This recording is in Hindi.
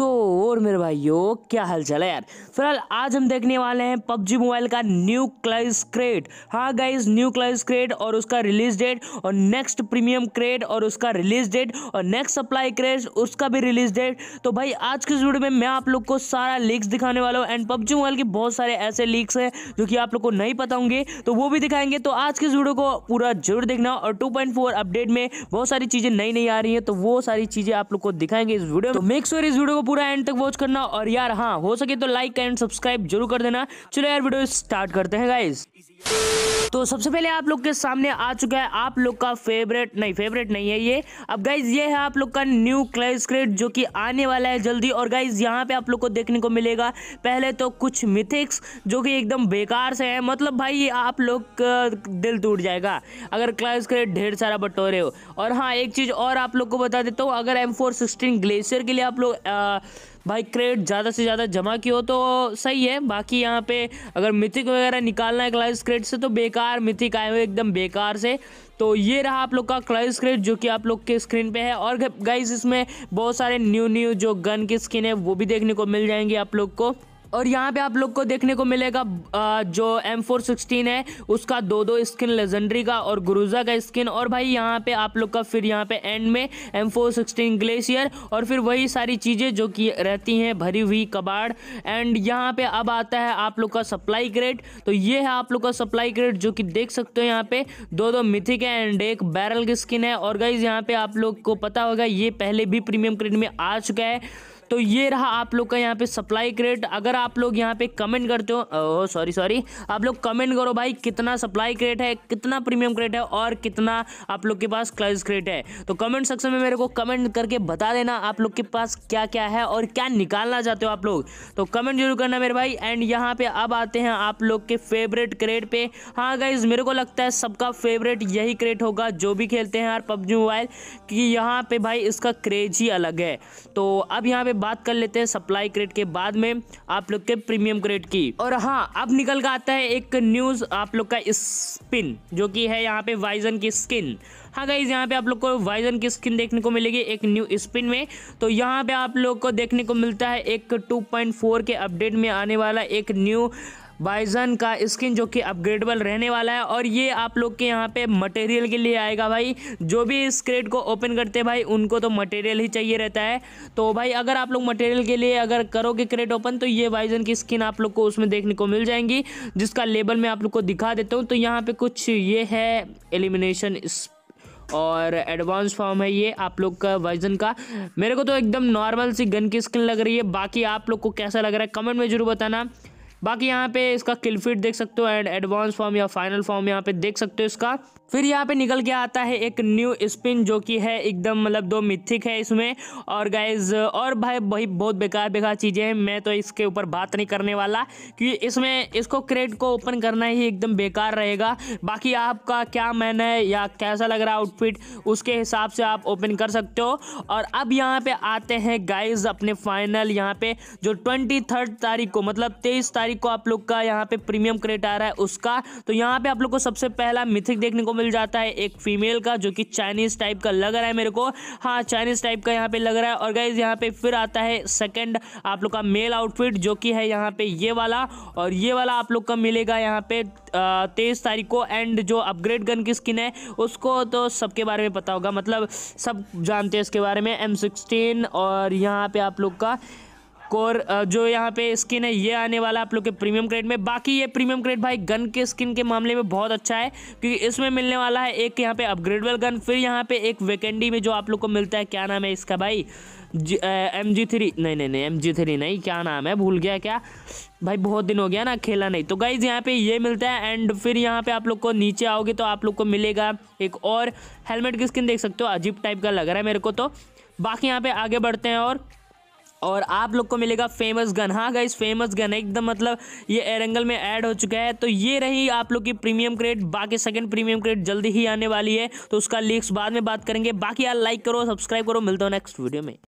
तो और मेरे भाइयों क्या हाल चाल है यार फिलहाल आज हम देखने वाले हैं पबजी मोबाइल का न्यू क्लाइस क्रेट हाँ गाइज न्यू क्लाइस क्रेट और उसका रिलीज डेट और नेक्स्ट प्रीमियम क्रेट और उसका रिलीज डेट और नेक्स्ट सप्लाई क्रेट उसका भी रिलीज डेट तो भाई आज के इस वीडियो में मैं आप लोग को सारा लीक्स दिखाने वाला हूँ एंड पबजी मोबाइल के बहुत सारे ऐसे लीक्स हैं जो कि आप लोग को नहीं पता होंगे तो वो भी दिखाएंगे तो आज के इस वीडियो को पूरा जरूर देखना और टू अपडेट में बहुत सारी चीज़ें नई नई आ रही हैं तो वो सारी चीज़ें आप लोग को दिखाएंगे इस वीडियो में मेक तो इस वीडियो पूरा एंड तक वॉच करना और यार हाँ हो सके तो लाइक एंड सब्सक्राइब जरूर कर देना चलो यार वीडियो स्टार्ट करते हैं गाइज तो सबसे पहले आप लोग के सामने आ चुका है आप लोग का फेवरेट नहीं फेवरेट नहीं है ये अब गाइज ये है आप लोग का न्यू क्लाइस क्रेड जो कि आने वाला है जल्दी और गाइज यहाँ पे आप लोग को देखने को मिलेगा पहले तो कुछ मिथिक्स जो कि एकदम बेकार से हैं मतलब भाई आप लोग दिल टूट जाएगा अगर क्लाइस क्रेड ढेर सारा बटोरे हो और हाँ एक चीज़ और आप लोग को बता देता हूँ अगर एम ग्लेशियर के लिए आप लोग भाई क्रेट ज़्यादा से ज़्यादा जमा की हो तो सही है बाकी यहाँ पे अगर मिथिक वगैरह निकालना है क्लाइस क्रेट से तो बेकार मिथिक आए हुए एकदम बेकार से तो ये रहा आप लोग का क्लाइस क्रेड जो कि आप लोग के स्क्रीन पे है और गाइज इसमें बहुत सारे न्यू न्यू जो गन की स्किन है वो भी देखने को मिल जाएंगी आप लोग को और यहाँ पे आप लोग को देखने को मिलेगा जो एम फोर सिक्सटीन है उसका दो दो स्किन लेजेंडरी का और गुरुजा का स्किन और भाई यहाँ पे आप लोग का फिर यहाँ पे एंड में एम फोर सिक्सटीन ग्लेशियर और फिर वही सारी चीज़ें जो कि रहती हैं भरी हुई कबाड़ एंड यहाँ पे अब आता है आप लोग का सप्लाई ग्रेड तो ये है आप लोग का सप्लाई ग्रेड जो कि देख सकते हो यहाँ पर दो दो मिथिक है एंड एक बैरल की स्किन है और गाइज यहाँ पर आप लोग को पता होगा ये पहले भी प्रीमियम क्रेड में आ चुका है तो ये रहा आप लोग का यहाँ पे सप्लाई क्रेट अगर आप लोग यहाँ पे कमेंट करते हो सॉरी सॉरी आप लोग कमेंट करो भाई कितना सप्लाई क्रेट है कितना प्रीमियम क्रेट है और कितना आप लोग के पास क्लच क्रेट है तो कमेंट सेक्शन में मेरे को कमेंट करके बता देना आप लोग के पास क्या क्या है और क्या निकालना चाहते हो आप लोग तो कमेंट जरूर करना मेरे भाई एंड यहाँ पे अब आते हैं आप लोग के फेवरेट क्रेट पे हाँ गाइज मेरे को लगता है सबका फेवरेट यही क्रेट होगा जो भी खेलते हैं यार पबजी मोबाइल कि यहाँ पे भाई इसका क्रेज ही अलग है तो अब यहाँ पे बात कर लेते हैं सप्लाई क्रेड के बाद में आप लोग के प्रीमियम क्रेड की और हाँ अब निकल कर आता है एक न्यूज आप लोग का स्पिन जो कि है यहाँ पे वाइजन की स्किन हाँ गाइज यहाँ पे आप लोग को वाइजन की स्किन देखने को मिलेगी एक न्यू स्पिन में तो यहाँ पे आप लोग को देखने को मिलता है एक 2.4 के अपडेट में आने वाला एक न्यू वाइजन का स्किन जो कि अपग्रेडेबल रहने वाला है और ये आप लोग के यहाँ पे मटेरियल के लिए आएगा भाई जो भी इस क्रेड को ओपन करते हैं भाई उनको तो मटेरियल ही चाहिए रहता है तो भाई अगर आप लोग मटेरियल के लिए अगर करोगे क्रेड ओपन तो ये वाइजन की स्किन आप लोग को उसमें देखने को मिल जाएंगी जिसका लेबल मैं आप लोग को दिखा देता हूँ तो यहाँ पर कुछ ये है एलिमिनेशन और एडवांस फॉर्म है ये आप लोग का वर्जन का मेरे को तो एकदम नॉर्मल सी गन की स्किन लग रही है बाकी आप लोग को कैसा लग रहा है कमेंट में जरूर बताना बाकी यहाँ पे इसका किलफिट देख सकते हो एंड एडवांस फॉर्म या फाइनल फॉर्म यहाँ पे देख सकते हो इसका फिर यहाँ पे निकल के आता है एक न्यू स्पिन जो कि है एकदम मतलब दो मिथिक है इसमें और गाइज और भाई वही बहुत बेकार बेकार चीज़ें हैं मैं तो इसके ऊपर बात नहीं करने वाला क्योंकि इसमें इसको क्रेड को ओपन करना ही एकदम बेकार रहेगा बाकी आपका क्या मैन है या कैसा लग रहा आउटफिट उसके हिसाब से आप ओपन कर सकते हो और अब यहाँ पे आते हैं गाइज अपने फाइनल यहाँ पे जो ट्वेंटी तारीख को मतलब तेईस तारीख तारीख को आप लोग का यहाँ पे प्रीमियम क्रेट आ रहा है उसका तो यहाँ पे आप लोग को सबसे पहला मिथिक देखने को मिल जाता है एक फीमेल का जो कि चाइनीज टाइप का लग रहा है मेरे को हाँ चाइनीज टाइप का यहाँ पे लग रहा है और गाइज यहाँ पे फिर आता है सेकेंड आप लोग का मेल आउटफिट जो कि है यहाँ पे ये वाला और ये वाला आप लोग का मिलेगा यहाँ पे तेईस तारीख को एंड जो अपग्रेड गन की स्किन है उसको तो सबके बारे में पता होगा मतलब सब जानते हैं इसके बारे में एम सिक्सटीन और यहाँ पे आप लोग का और जो यहाँ पे स्किन है ये आने वाला आप लोग के प्रीमियम क्रेड में बाकी ये प्रीमियम क्रेड भाई गन के स्किन के मामले में बहुत अच्छा है क्योंकि इसमें मिलने वाला है एक यहाँ पे अपग्रेडेबल गन फिर यहाँ पे एक वेकेंडी में जो आप लोग को मिलता है क्या नाम है इसका भाई एम जी थ्री नहीं नहीं नहीं एम जी थ्री नहीं क्या नाम है भूल गया क्या भाई बहुत दिन हो गया ना खेला नहीं तो गाइज यहाँ पे ये मिलता है एंड फिर यहाँ पे आप लोग को नीचे आओगे तो आप लोग को मिलेगा एक और हेलमेट की स्किन देख सकते हो अजीब टाइप का लग रहा है मेरे को तो बाकी यहाँ पे आगे बढ़ते हैं और और आप लोग को मिलेगा फेमस गन हाँ गाइस फेमस गन एकदम मतलब ये एरेंगल में ऐड हो चुका है तो ये रही आप लोग की प्रीमियम क्रेड बाकी सेकंड प्रीमियम क्रेड जल्दी ही आने वाली है तो उसका लीक्स बाद में बात करेंगे बाकी यार लाइक करो सब्सक्राइब करो मिलता हूँ नेक्स्ट वीडियो में